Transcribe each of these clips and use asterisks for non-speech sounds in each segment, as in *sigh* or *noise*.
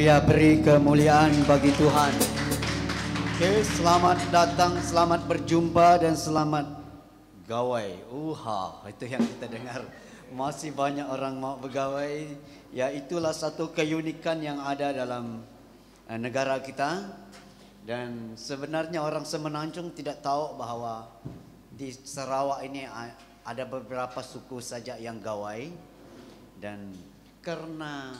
Ya beri kemuliaan bagi Tuhan. Okay, selamat datang, selamat berjumpa dan selamat gawai. Uha, itu yang kita dengar. Masih banyak orang mau bergawai. Ya itulah satu keunikan yang ada dalam eh, negara kita. Dan sebenarnya orang Semenanjung tidak tahu bahawa di Sarawak ini ada beberapa suku saja yang gawai. Dan karena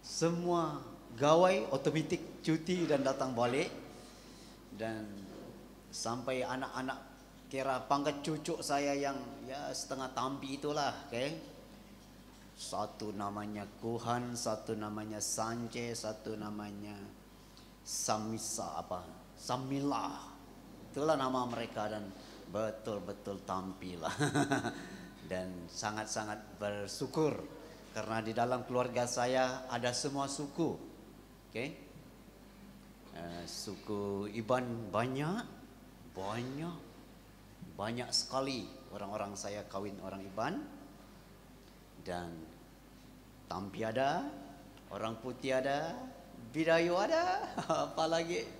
semua gawai otomatis cuti dan datang balik dan sampai anak-anak kira pangkat cucuk saya yang ya setengah tampi itulah okay. satu namanya Kuhan satu namanya Sanje satu namanya Samisa apa Samila itulah nama mereka dan betul-betul tampil *laughs* dan sangat-sangat bersyukur karena di dalam keluarga saya ada semua suku Okay. Uh, eh, suku Iban banyak, banyak, banyak sekali orang-orang saya kawin orang Iban dan Tampi ada, orang putih ada, Bidayu ada, *laughs* apa lagi?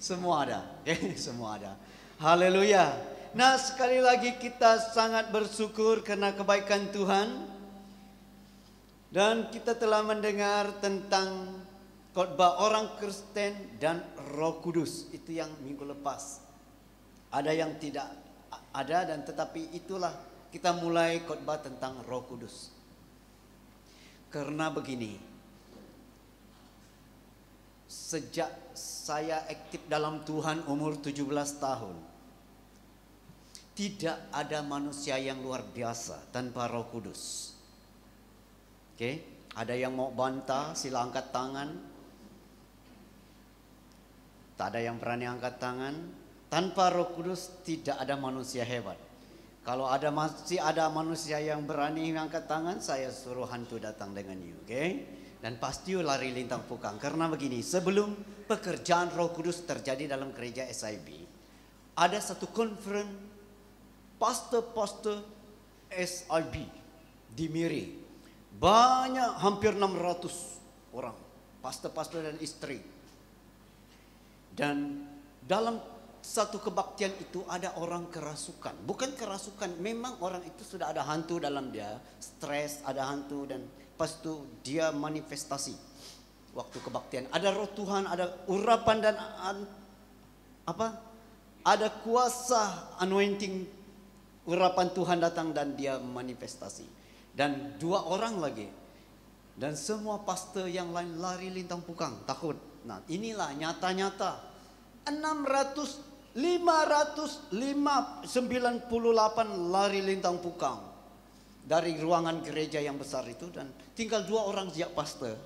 Semua ada, okay? *laughs* semua ada. Haleluya. Nah sekali lagi kita sangat bersyukur karena kebaikan Tuhan. Dan kita telah mendengar tentang khotbah orang Kristen dan Roh Kudus. Itu yang minggu lepas. Ada yang tidak ada dan tetapi itulah kita mulai khotbah tentang Roh Kudus. Karena begini, sejak saya aktif dalam Tuhan umur 17 tahun, tidak ada manusia yang luar biasa tanpa Roh Kudus. Oke, okay. ada yang mau bantah sila angkat tangan. Tak ada yang berani angkat tangan. Tanpa Roh Kudus tidak ada manusia hebat. Kalau ada masih ada manusia yang berani angkat tangan, saya suruh hantu datang dengan you, oke? Okay? Dan pasti you lari lintang pukang. Karena begini, sebelum pekerjaan Roh Kudus terjadi dalam gereja SIB, ada satu konferen pastor-pastor SIB di Miri. Banyak hampir 600 orang, pastor-pastor dan istri. Dan dalam satu kebaktian itu ada orang kerasukan. Bukan kerasukan, memang orang itu sudah ada hantu dalam dia, stres, ada hantu dan pas itu dia manifestasi waktu kebaktian. Ada roh Tuhan, ada urapan dan apa? Ada kuasa anointing urapan Tuhan datang dan dia manifestasi dan dua orang lagi dan semua pastor yang lain lari lintang pukang takut nah inilah nyata-nyata 600 598 lari lintang pukang dari ruangan gereja yang besar itu dan tinggal dua orang sejak pastor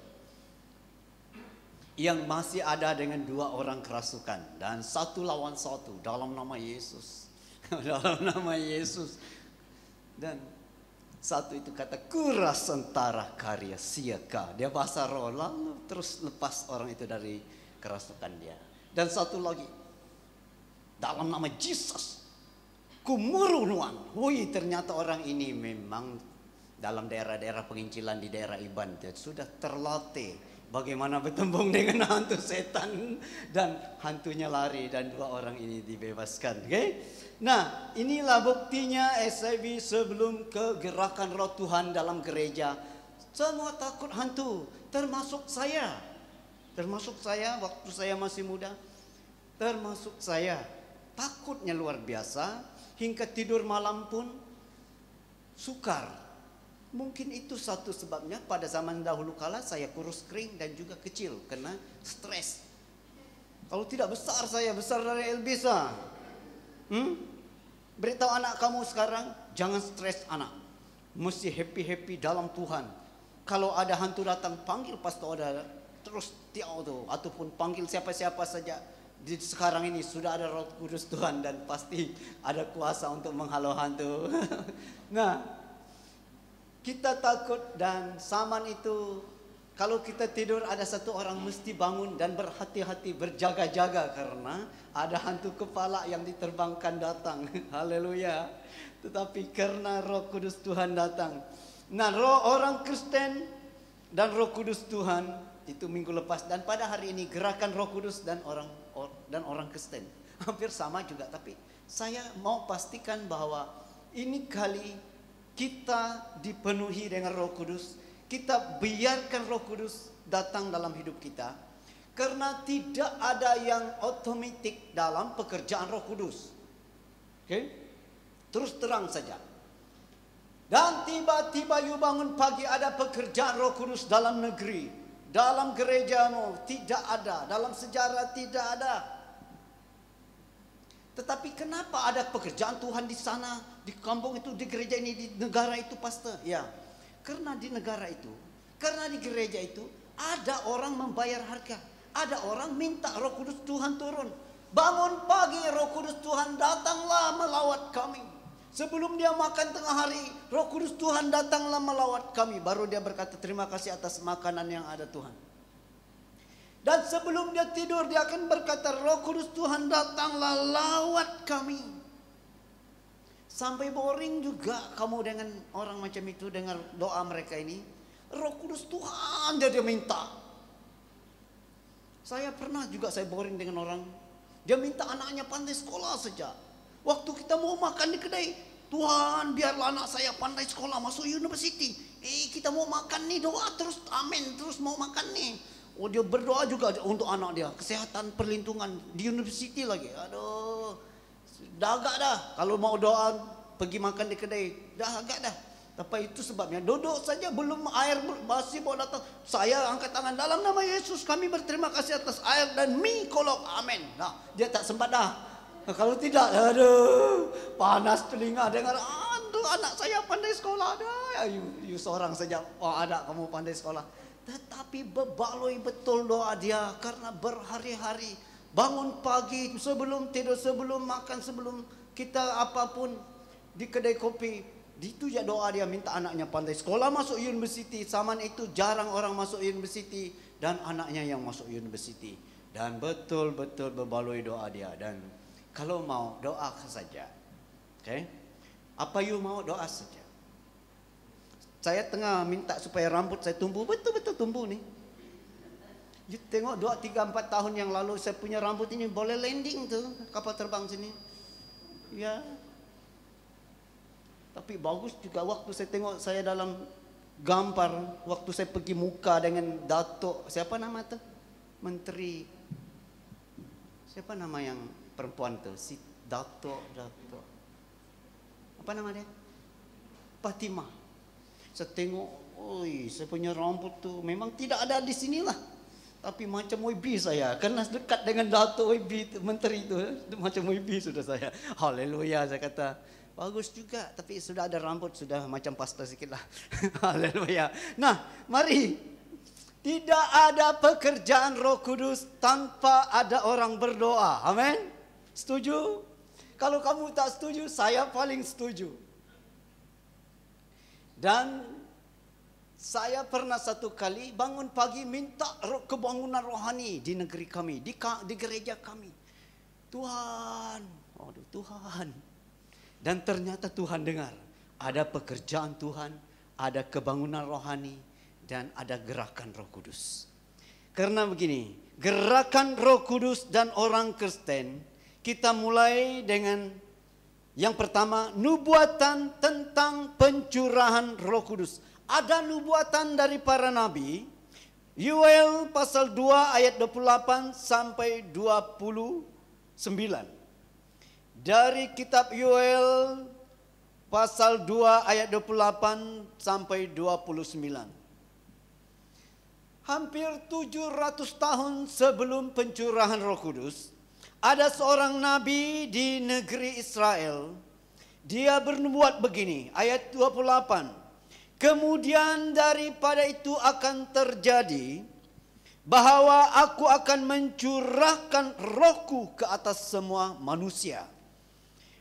yang masih ada dengan dua orang kerasukan dan satu lawan satu dalam nama Yesus *laughs* dalam nama Yesus dan satu itu kata sentara karya siaka. Dia bahasa roh terus lepas orang itu dari kerasukan dia. Dan satu lagi dalam nama Yesus kumurunuan. Woi ternyata orang ini memang dalam daerah-daerah penginjilan di daerah Iban dia sudah terlatih bagaimana bertembung *laughs* dengan hantu setan dan hantunya lari dan dua orang ini dibebaskan. Okay? Nah, inilah buktinya SIB sebelum kegerakan roh Tuhan dalam gereja. Semua takut hantu, termasuk saya. Termasuk saya waktu saya masih muda. Termasuk saya. Takutnya luar biasa, hingga tidur malam pun sukar. Mungkin itu satu sebabnya pada zaman dahulu kala saya kurus kering dan juga kecil karena stres. Kalau tidak besar saya besar dari Elbisa. Hmm? Beritahu anak kamu sekarang, jangan stres anak. Mesti happy-happy dalam Tuhan. Kalau ada hantu datang, panggil pastor ada terus tiaw tuh Ataupun panggil siapa-siapa saja. Di sekarang ini sudah ada roh kudus Tuhan dan pasti ada kuasa untuk menghalau hantu. *laughs* nah, kita takut dan saman itu kalau kita tidur ada satu orang mesti bangun dan berhati-hati berjaga-jaga karena ada hantu kepala yang diterbangkan datang. *laughs* Haleluya. Tetapi karena Roh Kudus Tuhan datang. Nah, roh orang Kristen dan Roh Kudus Tuhan itu minggu lepas dan pada hari ini gerakan Roh Kudus dan orang or, dan orang Kristen *laughs* hampir sama juga tapi saya mau pastikan bahwa ini kali kita dipenuhi dengan Roh Kudus kita biarkan Roh Kudus datang dalam hidup kita karena tidak ada yang otomatik dalam pekerjaan Roh Kudus. Okay? Terus terang saja. Dan tiba-tiba you bangun pagi ada pekerjaan Roh Kudus dalam negeri, dalam gerejamu tidak ada, dalam sejarah tidak ada. Tetapi kenapa ada pekerjaan Tuhan di sana, di kampung itu, di gereja ini, di negara itu, Pastor? Ya. Karena di negara itu, karena di gereja itu ada orang membayar harga, ada orang minta Roh Kudus Tuhan turun. Bangun pagi Roh Kudus Tuhan datanglah melawat kami. Sebelum dia makan tengah hari, Roh Kudus Tuhan datanglah melawat kami. Baru dia berkata terima kasih atas makanan yang ada Tuhan. Dan sebelum dia tidur, dia akan berkata, Roh Kudus Tuhan datanglah lawat kami. Sampai boring juga kamu dengan orang macam itu dengar doa mereka ini. Roh Kudus Tuhan jadi minta. Saya pernah juga saya boring dengan orang. Dia minta anaknya pandai sekolah saja. Waktu kita mau makan di kedai, Tuhan biarlah anak saya pandai sekolah masuk university. Eh kita mau makan nih doa terus amin terus mau makan nih. Oh dia berdoa juga untuk anak dia kesehatan perlindungan di university lagi. Aduh Dah agak dah. Kalau mau doa pergi makan di kedai, dah agak dah. Tapi itu sebabnya duduk saja belum air masih mau datang. Saya angkat tangan dalam nama Yesus kami berterima kasih atas air dan mikolok kolok. Amin. Nah, dia tak sempat dah. Nah, kalau tidak, aduh, panas telinga dengar aduh anak saya pandai sekolah dah. Ya, you, you seorang saja oh, ada kamu pandai sekolah. Tetapi berbaloi betul doa dia karena berhari-hari Bangun pagi sebelum tidur, sebelum makan, sebelum kita apapun di kedai kopi. Itu je doa dia minta anaknya pandai. Sekolah masuk universiti, zaman itu jarang orang masuk universiti. Dan anaknya yang masuk universiti. Dan betul-betul berbaloi doa dia. Dan kalau mau doa saja. Okay? Apa you mau doa saja. Saya tengah minta supaya rambut saya tumbuh. Betul-betul tumbuh ni. You tengok 2, 3, 4 tahun yang lalu saya punya rambut ini boleh landing tu kapal terbang sini. Ya. Yeah. Tapi bagus juga waktu saya tengok saya dalam gambar waktu saya pergi muka dengan Datuk siapa nama tu? Menteri Siapa nama yang perempuan tu? Si Datuk Datuk. Apa nama dia? Fatimah. Saya tengok, oi, saya punya rambut tu memang tidak ada di sinilah. tapi macam Wibi saya karena dekat dengan Dato Wibi menteri itu macam Wibi sudah saya haleluya saya kata bagus juga tapi sudah ada rambut sudah macam pastor sikit lah *laughs* haleluya nah mari tidak ada pekerjaan roh kudus tanpa ada orang berdoa amin setuju kalau kamu tak setuju saya paling setuju dan saya pernah satu kali bangun pagi minta kebangunan rohani di negeri kami, di, di gereja kami. Tuhan, aduh Tuhan. Dan ternyata Tuhan dengar. Ada pekerjaan Tuhan, ada kebangunan rohani, dan ada gerakan roh kudus. Karena begini, gerakan roh kudus dan orang Kristen, kita mulai dengan yang pertama, nubuatan tentang pencurahan roh kudus ada nubuatan dari para nabi Yuel pasal 2 ayat 28 sampai 29 dari kitab Yuel pasal 2 ayat 28 sampai 29 Hampir 700 tahun sebelum pencurahan Roh Kudus, ada seorang nabi di negeri Israel. Dia bernubuat begini, ayat 28. Kemudian daripada itu akan terjadi bahwa aku akan mencurahkan rohku ke atas semua manusia.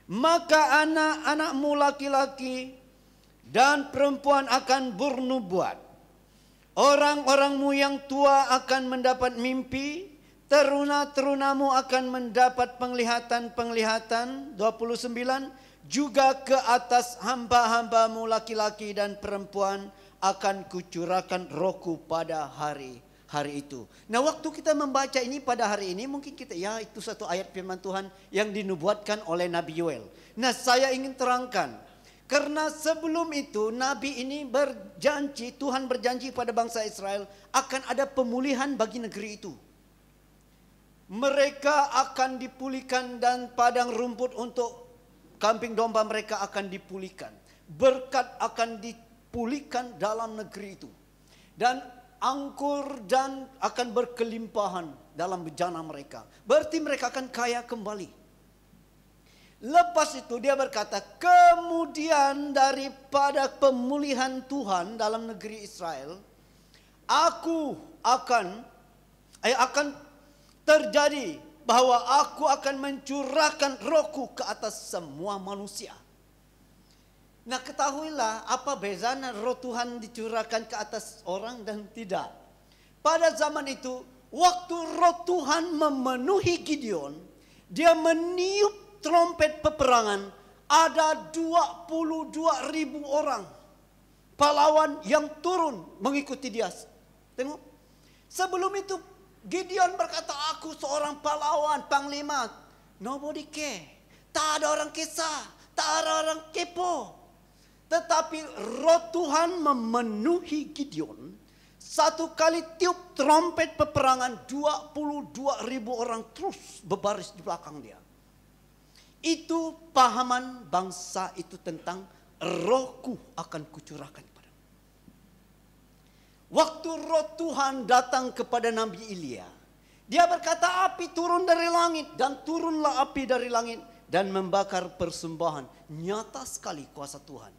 Maka anak-anakmu laki-laki dan perempuan akan bernubuat. Orang-orangmu yang tua akan mendapat mimpi, teruna-terunamu akan mendapat penglihatan-penglihatan 29 juga ke atas hamba-hambamu laki-laki dan perempuan akan kucurahkan rohku pada hari hari itu. Nah waktu kita membaca ini pada hari ini mungkin kita ya itu satu ayat firman Tuhan yang dinubuatkan oleh Nabi Yoel. Nah saya ingin terangkan karena sebelum itu Nabi ini berjanji Tuhan berjanji pada bangsa Israel akan ada pemulihan bagi negeri itu. Mereka akan dipulihkan dan padang rumput untuk Kambing domba mereka akan dipulihkan. Berkat akan dipulihkan dalam negeri itu. Dan angkur dan akan berkelimpahan dalam bejana mereka. Berarti mereka akan kaya kembali. Lepas itu dia berkata, kemudian daripada pemulihan Tuhan dalam negeri Israel, aku akan eh, akan terjadi bahwa aku akan mencurahkan rohku ke atas semua manusia. Nah ketahuilah apa bezanya roh Tuhan dicurahkan ke atas orang dan tidak. Pada zaman itu waktu roh Tuhan memenuhi Gideon, dia meniup trompet peperangan ada 22 ribu orang pahlawan yang turun mengikuti dia. Tengok. Sebelum itu Gideon berkata, aku seorang pahlawan, panglima. Nobody care. Tak ada orang kisah. Tak ada orang kepo. Tetapi roh Tuhan memenuhi Gideon. Satu kali tiup trompet peperangan 22 ribu orang terus berbaris di belakang dia. Itu pahaman bangsa itu tentang rohku akan kucurahkan Waktu roh Tuhan datang kepada Nabi Ilya, Dia berkata api turun dari langit dan turunlah api dari langit dan membakar persembahan. Nyata sekali kuasa Tuhan.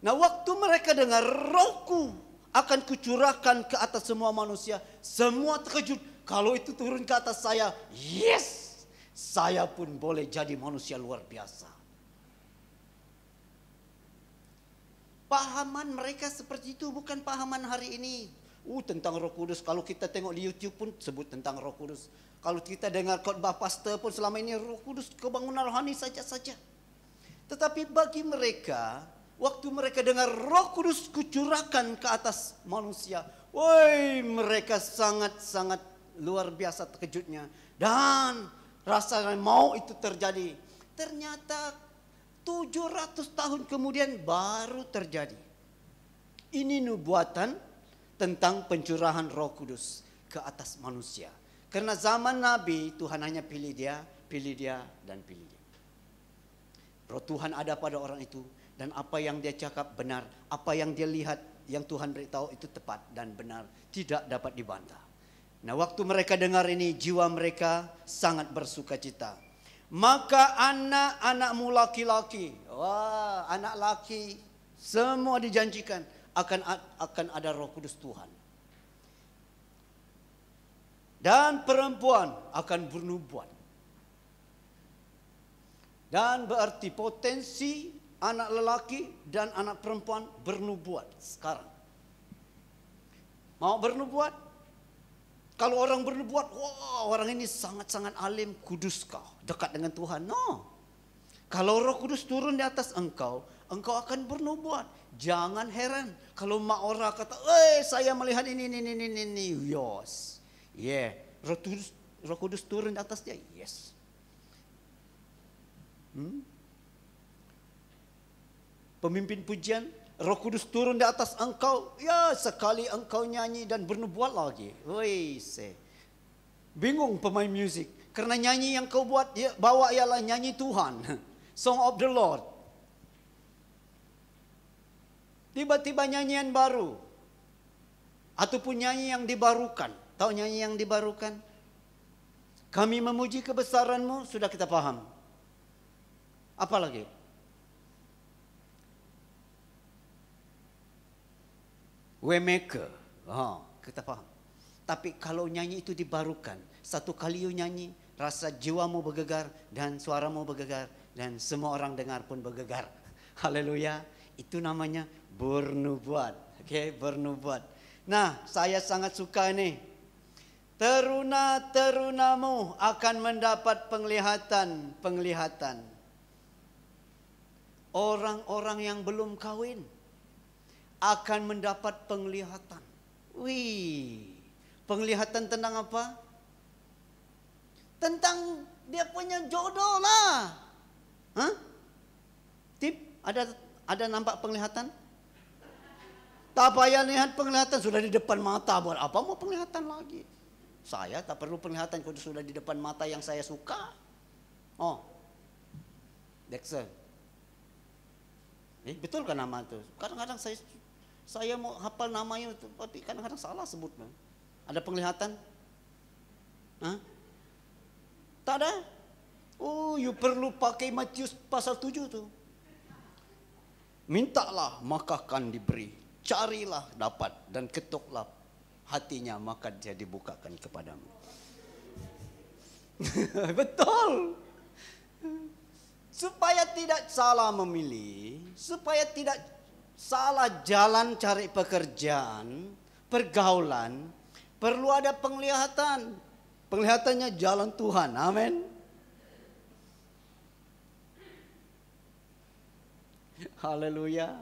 Nah waktu mereka dengar rohku akan kucurahkan ke atas semua manusia. Semua terkejut. Kalau itu turun ke atas saya, yes! Saya pun boleh jadi manusia luar biasa. Pahaman mereka seperti itu bukan pahaman hari ini. Uh, tentang roh kudus. Kalau kita tengok di YouTube pun sebut tentang roh kudus. Kalau kita dengar khotbah pastor pun selama ini roh kudus kebangunan rohani saja-saja. Tetapi bagi mereka, waktu mereka dengar roh kudus kucurakan ke atas manusia. Woi mereka sangat-sangat luar biasa terkejutnya. Dan rasa mau itu terjadi. Ternyata 700 tahun kemudian baru terjadi. Ini nubuatan tentang pencurahan Roh Kudus ke atas manusia. Karena zaman Nabi Tuhan hanya pilih dia, pilih dia dan pilih dia. Roh Tuhan ada pada orang itu dan apa yang dia cakap benar, apa yang dia lihat yang Tuhan beritahu itu tepat dan benar, tidak dapat dibantah. Nah, waktu mereka dengar ini jiwa mereka sangat bersuka cita maka anak-anakmu laki-laki, wah anak laki, semua dijanjikan akan akan ada Roh Kudus Tuhan. Dan perempuan akan bernubuat. Dan berarti potensi anak lelaki dan anak perempuan bernubuat sekarang. Mau bernubuat? Kalau orang bernubuat, wah orang ini sangat-sangat alim, kudus kau, dekat dengan Tuhan. No. Kalau roh kudus turun di atas engkau, engkau akan bernubuat. Jangan heran kalau mak orang kata, eh saya melihat ini, ini, ini, ini, ini. Yes. Yeah. Roh kudus, roh kudus turun di atas dia. Yes. Hmm? Pemimpin pujian Roh Kudus turun di atas engkau, ya sekali engkau nyanyi dan bernubuat lagi. Woi, bingung pemain musik. Karena nyanyi yang kau buat ya, bawa ialah nyanyi Tuhan, *laughs* Song of the Lord. Tiba-tiba nyanyian baru ataupun nyanyi yang dibarukan. Tahu nyanyi yang dibarukan? Kami memuji kebesaranmu sudah kita paham. Apa lagi? waymaker. Ha, kita faham. Tapi kalau nyanyi itu dibarukan, satu kali you nyanyi, rasa jiwamu bergegar dan suaramu bergegar dan semua orang dengar pun bergegar. *laughs* Haleluya. Itu namanya bernubuat. Okey, bernubuat. Nah, saya sangat suka ini. Teruna-terunamu akan mendapat penglihatan-penglihatan. Orang-orang yang belum kahwin. akan mendapat penglihatan. Wih, penglihatan tentang apa? Tentang dia punya jodoh lah. Hah? Tip, ada ada nampak penglihatan? Tak payah lihat penglihatan, sudah di depan mata. Buat apa mau penglihatan lagi? Saya tak perlu penglihatan, kalau sudah di depan mata yang saya suka. Oh, Dexter. Eh, betul kan nama itu? Kadang-kadang saya saya mau hafal namanya, tapi kadang-kadang salah sebut. Ada penglihatan? Hah? Tak ada? Oh, you perlu pakai Matius pasal 7 tuh. Mintalah, maka akan diberi. Carilah dapat dan ketuklah hatinya maka dia dibukakan kepadamu. *laughs* Betul. Supaya tidak salah memilih, supaya tidak salah jalan cari pekerjaan, pergaulan, perlu ada penglihatan. Penglihatannya jalan Tuhan. Amin. Haleluya.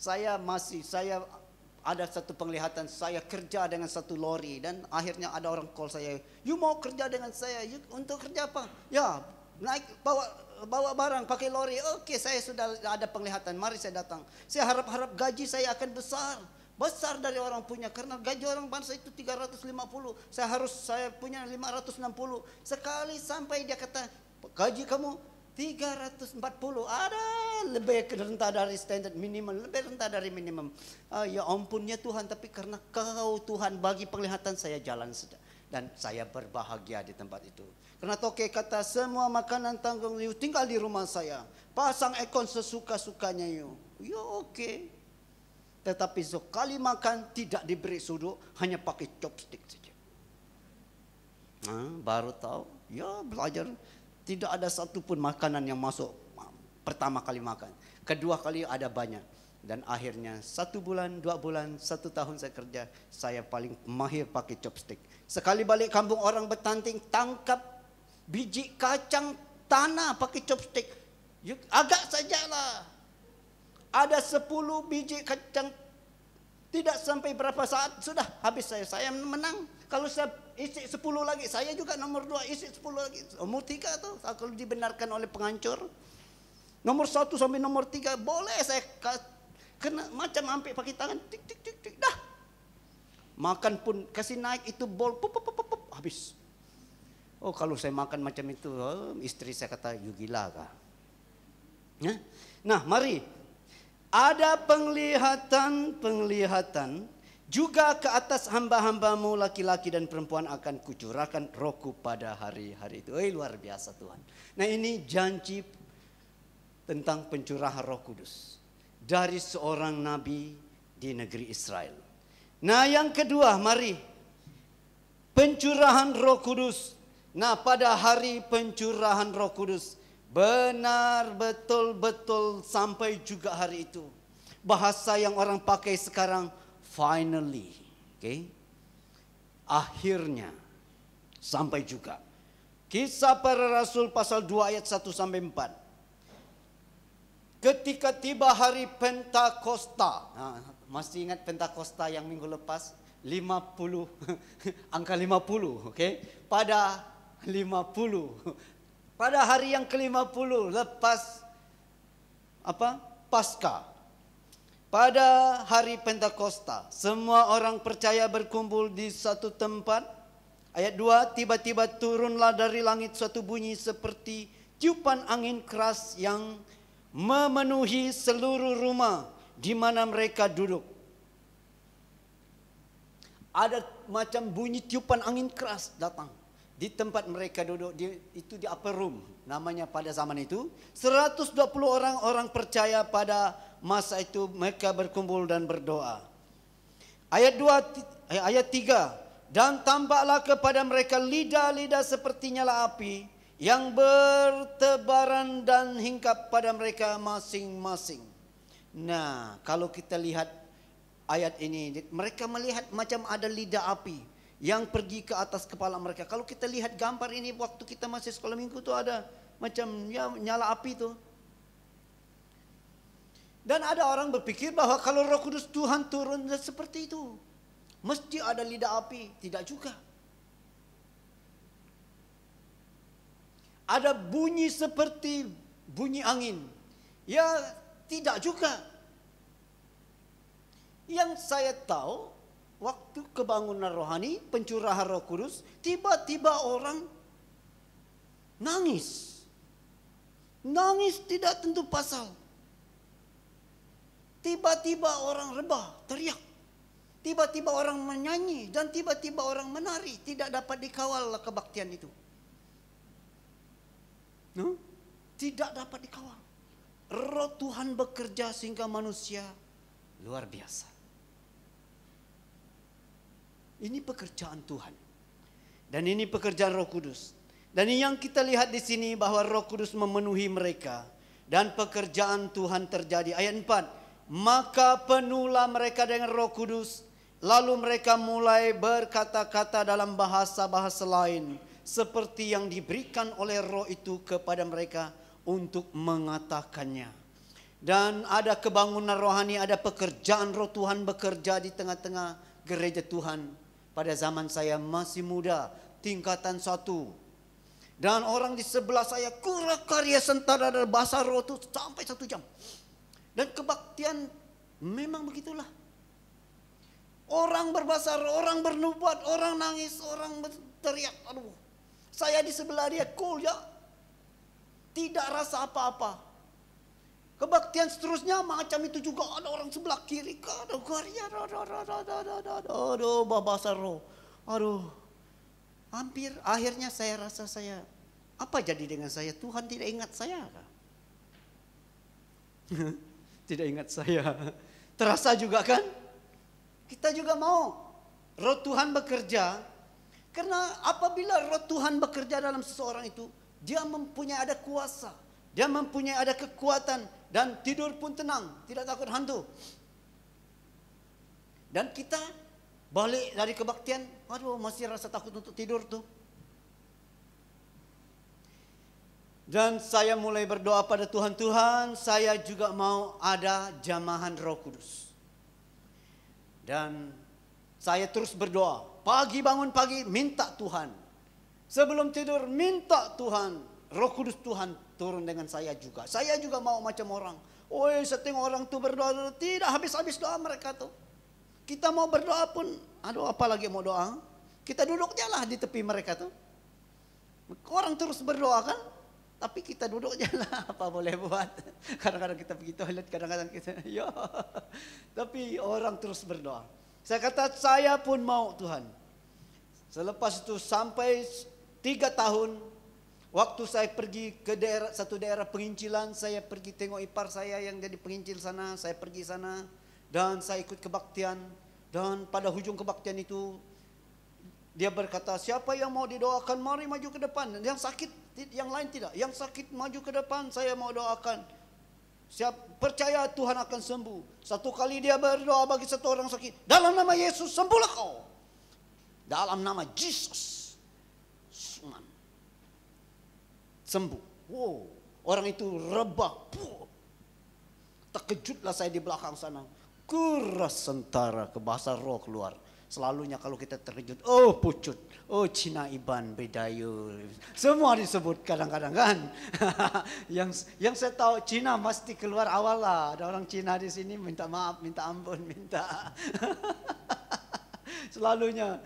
Saya masih saya ada satu penglihatan saya kerja dengan satu lori dan akhirnya ada orang call saya, "You mau kerja dengan saya? You, untuk kerja apa?" "Ya, naik bawa bawa barang pakai lori. Oke, saya sudah ada penglihatan. Mari saya datang. Saya harap-harap gaji saya akan besar. Besar dari orang punya karena gaji orang bangsa itu 350. Saya harus saya punya 560. Sekali sampai dia kata, "Gaji kamu 340 ada lebih rendah dari standar minimum lebih rendah dari minimum Oh, ya ampunnya Tuhan tapi karena kau Tuhan bagi penglihatan saya jalan sudah dan saya berbahagia di tempat itu karena Toke kata semua makanan tanggung you tinggal di rumah saya. Pasang ekon sesuka-sukanya you. Ya oke. Okay. Tetapi sekali makan tidak diberi sudut, hanya pakai chopstick saja. Nah, baru tahu, ya belajar tidak ada satupun makanan yang masuk pertama kali makan. Kedua kali ada banyak. Dan akhirnya satu bulan, dua bulan, satu tahun saya kerja, saya paling mahir pakai chopstick. Sekali balik kampung orang bertanting, tangkap biji kacang tanah pakai chopstick. Ya, agak sajalah. Ada 10 biji kacang tidak sampai berapa saat sudah habis saya. Saya menang. Kalau saya isi 10 lagi, saya juga nomor 2 isi 10 lagi. Nomor 3 tuh kalau dibenarkan oleh penghancur. Nomor 1 sampai nomor 3 boleh saya kena macam ampe pakai tangan tik tik tik tik dah. Makan pun kasih naik itu bol pop, pop, pop, habis. Oh kalau saya makan macam itu, oh, istri saya kata, you gila kah? Ya? Nah mari, ada penglihatan-penglihatan juga ke atas hamba-hambamu laki-laki dan perempuan akan kucurahkan roku pada hari-hari itu. Eh luar biasa Tuhan. Nah ini janji tentang pencurahan roh kudus. Dari seorang nabi di negeri Israel. Nah yang kedua mari. Pencurahan roh kudus Nah pada hari pencurahan roh kudus benar betul-betul sampai juga hari itu. Bahasa yang orang pakai sekarang finally. Okay. Akhirnya sampai juga. Kisah para rasul pasal 2 ayat 1 sampai 4. Ketika tiba hari Pentakosta. Nah, masih ingat Pentakosta yang minggu lepas? 50 *laughs* angka 50, okey. Pada 50. Pada hari yang ke-50 lepas apa? Pasca. Pada hari Pentakosta, semua orang percaya berkumpul di satu tempat. Ayat 2, tiba-tiba turunlah dari langit suatu bunyi seperti tiupan angin keras yang memenuhi seluruh rumah di mana mereka duduk. Ada macam bunyi tiupan angin keras datang. di tempat mereka duduk di, itu di upper room namanya pada zaman itu 120 orang orang percaya pada masa itu mereka berkumpul dan berdoa ayat 2 eh, ayat 3 dan tampaklah kepada mereka lidah-lidah seperti nyala api yang bertebaran dan hinggap pada mereka masing-masing. Nah, kalau kita lihat ayat ini, mereka melihat macam ada lidah api. yang pergi ke atas kepala mereka. Kalau kita lihat gambar ini waktu kita masih sekolah minggu itu ada macam ya, nyala api itu. Dan ada orang berpikir bahwa kalau Roh Kudus Tuhan turun seperti itu, mesti ada lidah api, tidak juga. Ada bunyi seperti bunyi angin. Ya, tidak juga. Yang saya tahu waktu kebangunan rohani, pencurahan roh kudus, tiba-tiba orang nangis. Nangis tidak tentu pasal. Tiba-tiba orang rebah, teriak. Tiba-tiba orang menyanyi dan tiba-tiba orang menari. Tidak dapat dikawal kebaktian itu. No? Tidak dapat dikawal. Roh Tuhan bekerja sehingga manusia luar biasa. Ini pekerjaan Tuhan. Dan ini pekerjaan Roh Kudus. Dan yang kita lihat di sini bahwa Roh Kudus memenuhi mereka dan pekerjaan Tuhan terjadi. Ayat 4. Maka penuhlah mereka dengan Roh Kudus, lalu mereka mulai berkata-kata dalam bahasa-bahasa lain seperti yang diberikan oleh Roh itu kepada mereka untuk mengatakannya. Dan ada kebangunan rohani, ada pekerjaan Roh Tuhan bekerja di tengah-tengah gereja Tuhan pada zaman saya masih muda, tingkatan satu. Dan orang di sebelah saya kura karya sentara dan bahasa roh itu sampai satu jam. Dan kebaktian memang begitulah. Orang berbahasa roh, orang bernubuat, orang nangis, orang berteriak. Aduh, saya di sebelah dia cool ya. Tidak rasa apa-apa. Kebaktian seterusnya macam itu juga ada orang sebelah kiri. Aduh, karya, aduh, aduh, aduh, aduh, aduh, aduh, babasa roh. Aduh, hampir akhirnya saya rasa saya, apa jadi dengan saya? Tuhan tidak ingat saya. *laughs* tidak ingat saya. Terasa juga kan? Kita juga mau roh Tuhan bekerja. Karena apabila roh Tuhan bekerja dalam seseorang itu, dia mempunyai ada kuasa. Dia mempunyai ada kekuatan dan tidur pun tenang, tidak takut hantu. Dan kita balik dari kebaktian, aduh masih rasa takut untuk tidur tuh. Dan saya mulai berdoa pada Tuhan, Tuhan saya juga mau ada jamahan roh kudus. Dan saya terus berdoa, pagi bangun pagi minta Tuhan. Sebelum tidur minta Tuhan. Roh Kudus Tuhan turun dengan saya juga. Saya juga mau macam orang. Oh, setengah orang tuh berdoa tidak habis-habis doa mereka tuh. Kita mau berdoa pun, aduh apa lagi mau doa. Kita duduknya lah di tepi mereka tuh. Orang terus berdoa kan, tapi kita duduknya lah *laughs* apa boleh buat. *laughs* Kadang-kadang kita begitu lihat, kadang-kadang kita *laughs* yo. Tapi orang terus berdoa. Saya kata saya pun mau Tuhan. Selepas itu sampai tiga tahun Waktu saya pergi ke daerah satu daerah pengincilan, saya pergi tengok ipar saya yang jadi pengincil sana, saya pergi sana dan saya ikut kebaktian dan pada hujung kebaktian itu dia berkata, siapa yang mau didoakan mari maju ke depan. Yang sakit, yang lain tidak. Yang sakit maju ke depan, saya mau doakan. Siap, percaya Tuhan akan sembuh. Satu kali dia berdoa bagi satu orang sakit. Dalam nama Yesus sembuhlah kau. Dalam nama Yesus sembuh. Wow, orang itu rebah. Wow. Terkejutlah saya di belakang sana. Keras sentara ke bahasa roh keluar. Selalunya kalau kita terkejut, oh pucut, oh Cina Iban Bedayu, Semua disebut kadang-kadang kan. *laughs* yang yang saya tahu Cina mesti keluar awal lah. Ada orang Cina di sini minta maaf, minta ampun, *laughs* minta. Selalunya,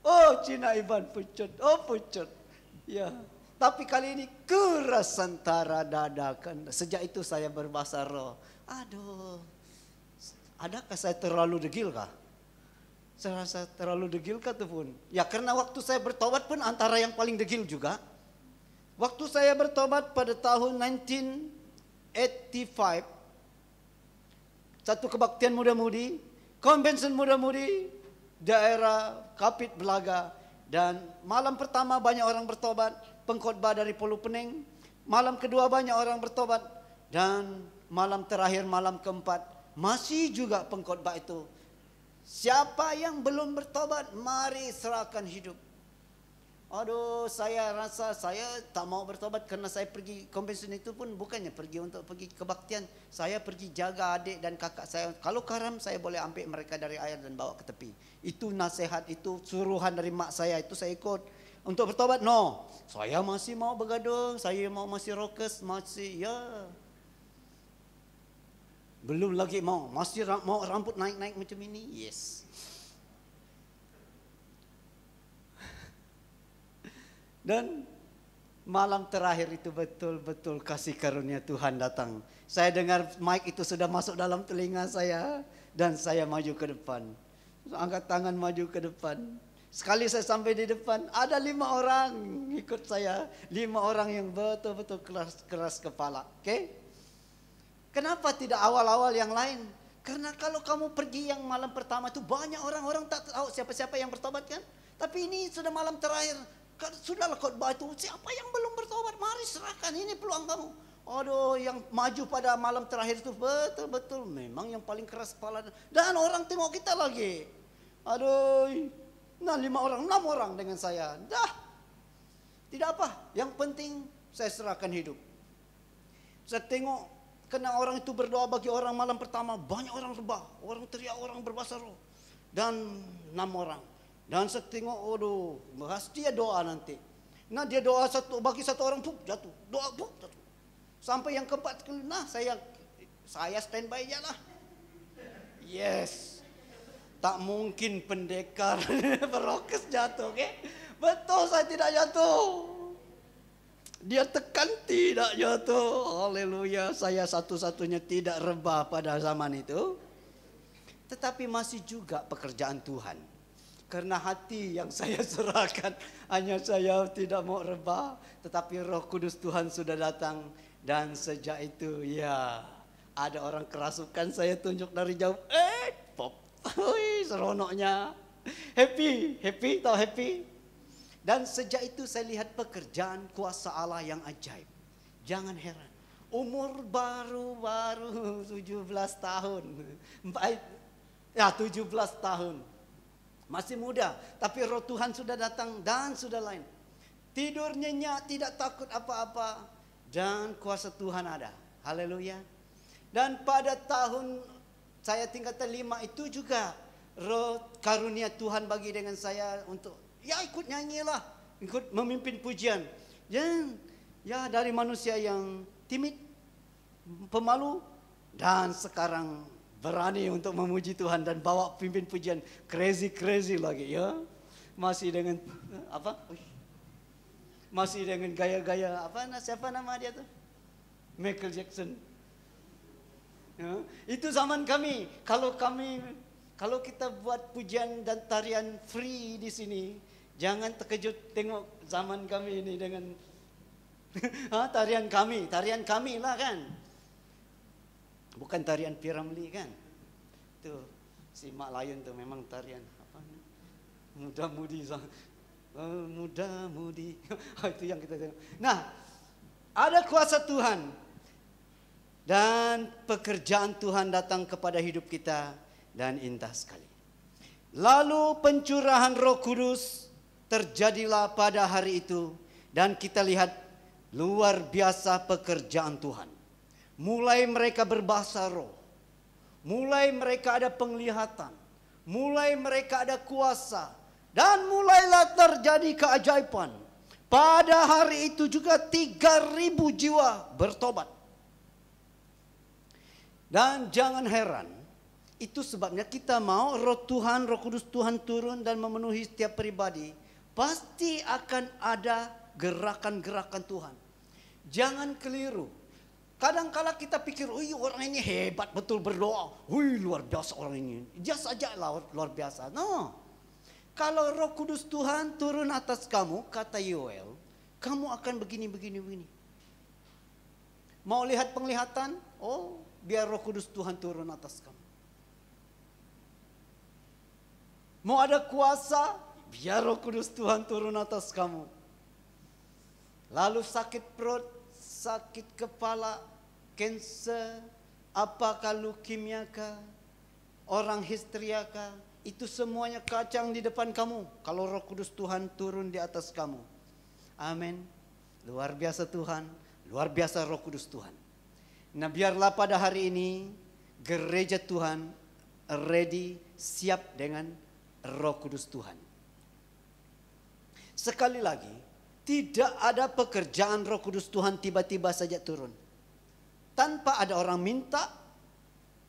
oh Cina Iban pucut, oh pucut. Ya, tapi kali ini keras antara dadakan. Sejak itu saya berbahasa roh. Aduh, adakah saya terlalu degil kah? Saya rasa terlalu degil kah pun? Ya karena waktu saya bertobat pun antara yang paling degil juga. Waktu saya bertobat pada tahun 1985, satu kebaktian muda-mudi, konvensi muda-mudi, daerah Kapit Belaga, dan malam pertama banyak orang bertobat, pengkhotbah dari Pulau Pening. Malam kedua banyak orang bertobat dan malam terakhir malam keempat masih juga pengkhotbah itu. Siapa yang belum bertobat, mari serahkan hidup. Aduh, saya rasa saya tak mau bertobat kerana saya pergi konvensyen itu pun bukannya pergi untuk pergi kebaktian. Saya pergi jaga adik dan kakak saya. Kalau karam saya boleh ambil mereka dari air dan bawa ke tepi. Itu nasihat itu suruhan dari mak saya itu saya ikut. untuk bertobat? No. Saya masih mau bergaduh, saya mau masih rokes, masih ya. Belum lagi mau, masih mau rambut naik-naik macam ini. Yes. *laughs* Dan malam terakhir itu betul-betul kasih karunia Tuhan datang. Saya dengar mic itu sudah masuk dalam telinga saya dan saya maju ke depan. Angkat tangan maju ke depan. Sekali saya sampai di depan, ada lima orang ikut saya. Lima orang yang betul-betul keras, keras kepala. Oke? Kenapa tidak awal-awal yang lain? Karena kalau kamu pergi yang malam pertama itu banyak orang-orang tak tahu siapa-siapa yang bertobat kan? Tapi ini sudah malam terakhir. Kan sudah khotbah itu, siapa yang belum bertobat? Mari serahkan, ini peluang kamu. Aduh, yang maju pada malam terakhir itu betul-betul memang yang paling keras kepala. Dan orang tengok kita lagi. Aduh, Nah lima orang, enam orang dengan saya. Dah. Tidak apa. Yang penting saya serahkan hidup. Saya tengok kena orang itu berdoa bagi orang malam pertama. Banyak orang rebah Orang teriak, orang berbahasa roh. Dan enam orang. Dan saya tengok, aduh, pasti dia doa nanti. Nah dia doa satu bagi satu orang, pup, jatuh. Doa, pup, jatuh. Sampai yang keempat, nah saya saya standby je lah. Yes. Tak mungkin pendekar berokes *laughs* jatuh, Okay? Betul saya tidak jatuh. Dia tekan tidak jatuh. Haleluya, saya satu-satunya tidak rebah pada zaman itu. Tetapi masih juga pekerjaan Tuhan. Karena hati yang saya *laughs* serahkan hanya saya tidak mau rebah, tetapi Roh Kudus Tuhan sudah datang dan sejak itu ya ada orang kerasukan saya tunjuk dari jauh. Eh, Ui, seronoknya. Happy, happy, tahu happy. Dan sejak itu saya lihat pekerjaan kuasa Allah yang ajaib. Jangan heran. Umur baru-baru 17 *laughs* tahun. ya 17 tahun. Masih muda, tapi roh Tuhan sudah datang dan sudah lain. Tidur nyenyak, tidak takut apa-apa. Dan kuasa Tuhan ada. Haleluya. Dan pada tahun saya tingkatan lima itu juga roh karunia Tuhan bagi dengan saya untuk ya ikut nyanyi lah ikut memimpin pujian ya ya dari manusia yang timid pemalu dan sekarang berani untuk memuji Tuhan dan bawa pimpin pujian crazy crazy lagi ya masih dengan apa masih dengan gaya-gaya apa siapa nama dia tu Michael Jackson Ya, itu zaman kami. Kalau kami kalau kita buat pujian dan tarian free di sini, jangan terkejut tengok zaman kami ini dengan *laughs* ha, tarian kami, tarian kami lah kan. Bukan tarian Piramli kan. Tu si Mak lain tu memang tarian apa Muda-mudi muda-mudi. *laughs* Oh, *laughs* ha, itu yang kita tengok. Nah, ada kuasa Tuhan Dan pekerjaan Tuhan datang kepada hidup kita dan indah sekali. Lalu pencurahan Roh Kudus terjadilah pada hari itu dan kita lihat luar biasa pekerjaan Tuhan. Mulai mereka berbahasa roh, mulai mereka ada penglihatan, mulai mereka ada kuasa dan mulailah terjadi keajaiban. Pada hari itu juga 3000 jiwa bertobat. Dan jangan heran, itu sebabnya kita mau roh Tuhan, roh kudus Tuhan turun dan memenuhi setiap pribadi. Pasti akan ada gerakan-gerakan Tuhan. Jangan keliru. kadang-kala kita pikir, wah orang ini hebat betul berdoa. wah luar biasa orang ini. jas aja lah luar biasa. No. Kalau roh kudus Tuhan turun atas kamu, kata Yoel, kamu akan begini, begini, begini. Mau lihat penglihatan? Oh, biar roh kudus Tuhan turun atas kamu. Mau ada kuasa, biar roh kudus Tuhan turun atas kamu. Lalu sakit perut, sakit kepala, kanker, apakah leukemia kah, orang histeria itu semuanya kacang di depan kamu. Kalau roh kudus Tuhan turun di atas kamu. Amin. Luar biasa Tuhan, luar biasa roh kudus Tuhan. Nah biarlah pada hari ini gereja Tuhan ready, siap dengan roh kudus Tuhan. Sekali lagi, tidak ada pekerjaan roh kudus Tuhan tiba-tiba saja turun. Tanpa ada orang minta,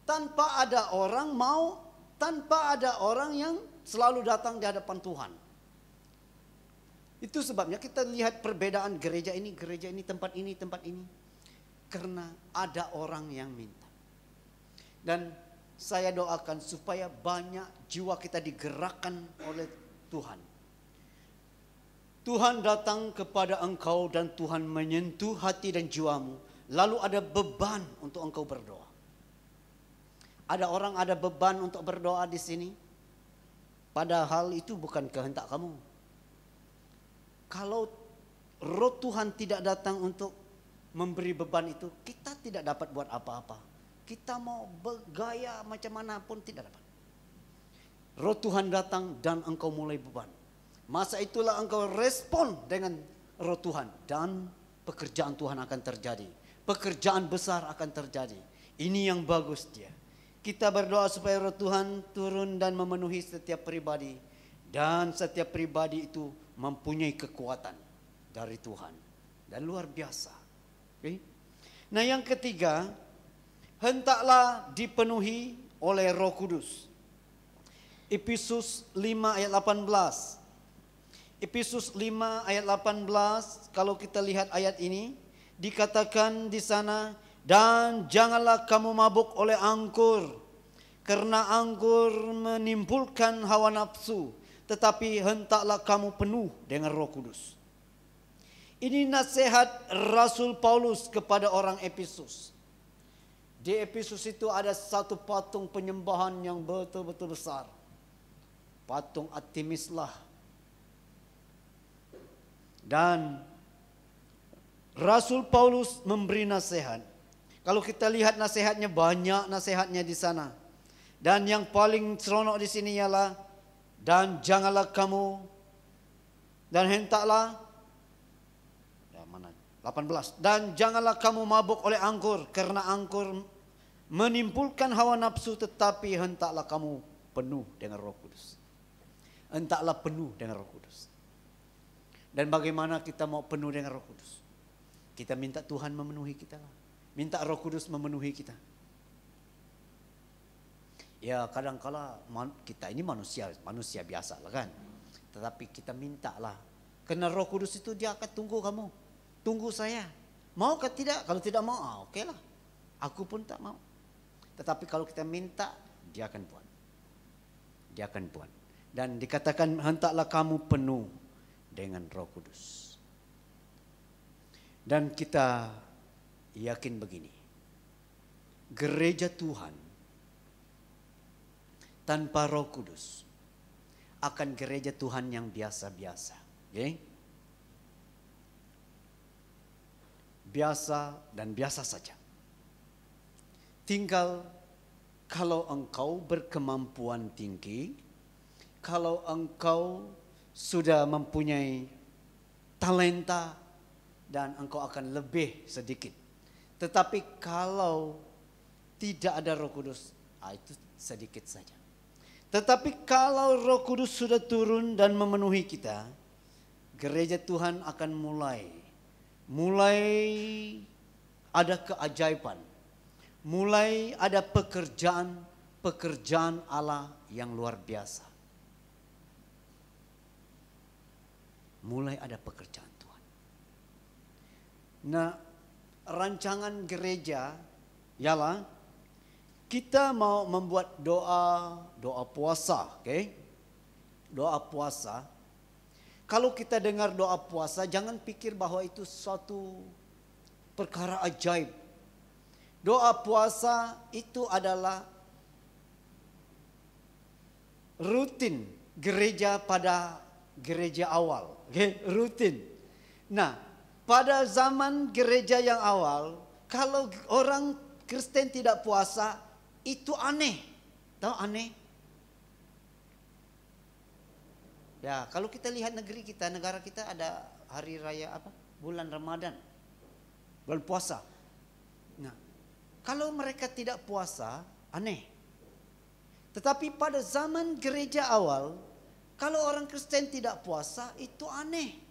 tanpa ada orang mau, tanpa ada orang yang selalu datang di hadapan Tuhan. Itu sebabnya kita lihat perbedaan gereja ini, gereja ini, tempat ini, tempat ini karena ada orang yang minta. Dan saya doakan supaya banyak jiwa kita digerakkan oleh Tuhan. Tuhan datang kepada engkau dan Tuhan menyentuh hati dan jiwamu. Lalu ada beban untuk engkau berdoa. Ada orang ada beban untuk berdoa di sini. Padahal itu bukan kehendak kamu. Kalau roh Tuhan tidak datang untuk memberi beban itu kita tidak dapat buat apa-apa. Kita mau bergaya macam mana pun tidak dapat. Roh Tuhan datang dan engkau mulai beban. Masa itulah engkau respon dengan roh Tuhan dan pekerjaan Tuhan akan terjadi. Pekerjaan besar akan terjadi. Ini yang bagus dia. Kita berdoa supaya roh Tuhan turun dan memenuhi setiap pribadi. Dan setiap pribadi itu mempunyai kekuatan dari Tuhan. Dan luar biasa Okay. Nah yang ketiga, hentaklah dipenuhi oleh roh kudus. Efesus 5 ayat 18. Efesus 5 ayat 18 kalau kita lihat ayat ini dikatakan di sana dan janganlah kamu mabuk oleh angkur karena angkur menimbulkan hawa nafsu tetapi hentaklah kamu penuh dengan Roh Kudus. Ini nasihat Rasul Paulus kepada orang Efesus. Di Efesus itu ada satu patung penyembahan yang betul-betul besar. Patung Artemis lah. Dan Rasul Paulus memberi nasihat. Kalau kita lihat nasihatnya banyak nasihatnya di sana. Dan yang paling seronok di sini ialah dan janganlah kamu dan hentaklah. 18. Dan janganlah kamu mabuk oleh angkur karena angkur menimbulkan hawa nafsu tetapi hentaklah kamu penuh dengan Roh Kudus. Hentaklah penuh dengan Roh Kudus. Dan bagaimana kita mau penuh dengan Roh Kudus? Kita minta Tuhan memenuhi kita. Minta Roh Kudus memenuhi kita. Ya kadangkala kita ini manusia, manusia biasa lah kan. Tetapi kita mintalah. Karena roh kudus itu dia akan tunggu kamu. Tunggu saya. Mau ke tidak? Kalau tidak mau, ah, oke lah. Aku pun tak mau. Tetapi kalau kita minta, dia akan buat. Dia akan buat. Dan dikatakan hentaklah kamu penuh dengan roh kudus. Dan kita yakin begini. Gereja Tuhan tanpa roh kudus akan gereja Tuhan yang biasa-biasa. Okay? biasa dan biasa saja. Tinggal kalau engkau berkemampuan tinggi, kalau engkau sudah mempunyai talenta dan engkau akan lebih sedikit. Tetapi kalau tidak ada Roh Kudus, ah itu sedikit saja. Tetapi kalau Roh Kudus sudah turun dan memenuhi kita, gereja Tuhan akan mulai mulai ada keajaiban, mulai ada pekerjaan-pekerjaan Allah yang luar biasa. Mulai ada pekerjaan Tuhan. Nah, rancangan gereja ialah kita mau membuat doa, doa puasa, okay? Doa puasa. Kalau kita dengar doa puasa, jangan pikir bahwa itu suatu perkara ajaib. Doa puasa itu adalah rutin gereja pada gereja awal. Okay? Rutin. Nah, pada zaman gereja yang awal, kalau orang Kristen tidak puasa, itu aneh. Tahu aneh? Ya, kalau kita lihat negeri kita, negara kita ada hari raya apa? Bulan Ramadan. Bulan puasa. Nah, kalau mereka tidak puasa, aneh. Tetapi pada zaman gereja awal, kalau orang Kristen tidak puasa, itu aneh.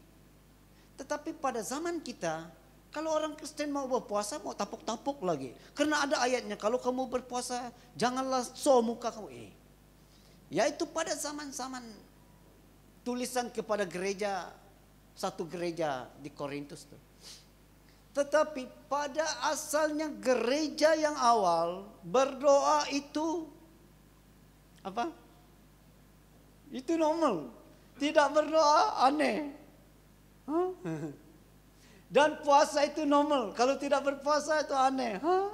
Tetapi pada zaman kita, kalau orang Kristen mau berpuasa mau tapuk-tapuk lagi. Karena ada ayatnya kalau kamu berpuasa janganlah so muka kamu. Eh. Yaitu pada zaman-zaman tulisan kepada gereja satu gereja di Korintus tuh. Tetapi pada asalnya gereja yang awal berdoa itu apa? Itu normal. Tidak berdoa aneh. Huh? *laughs* Dan puasa itu normal. Kalau tidak berpuasa itu aneh. Huh?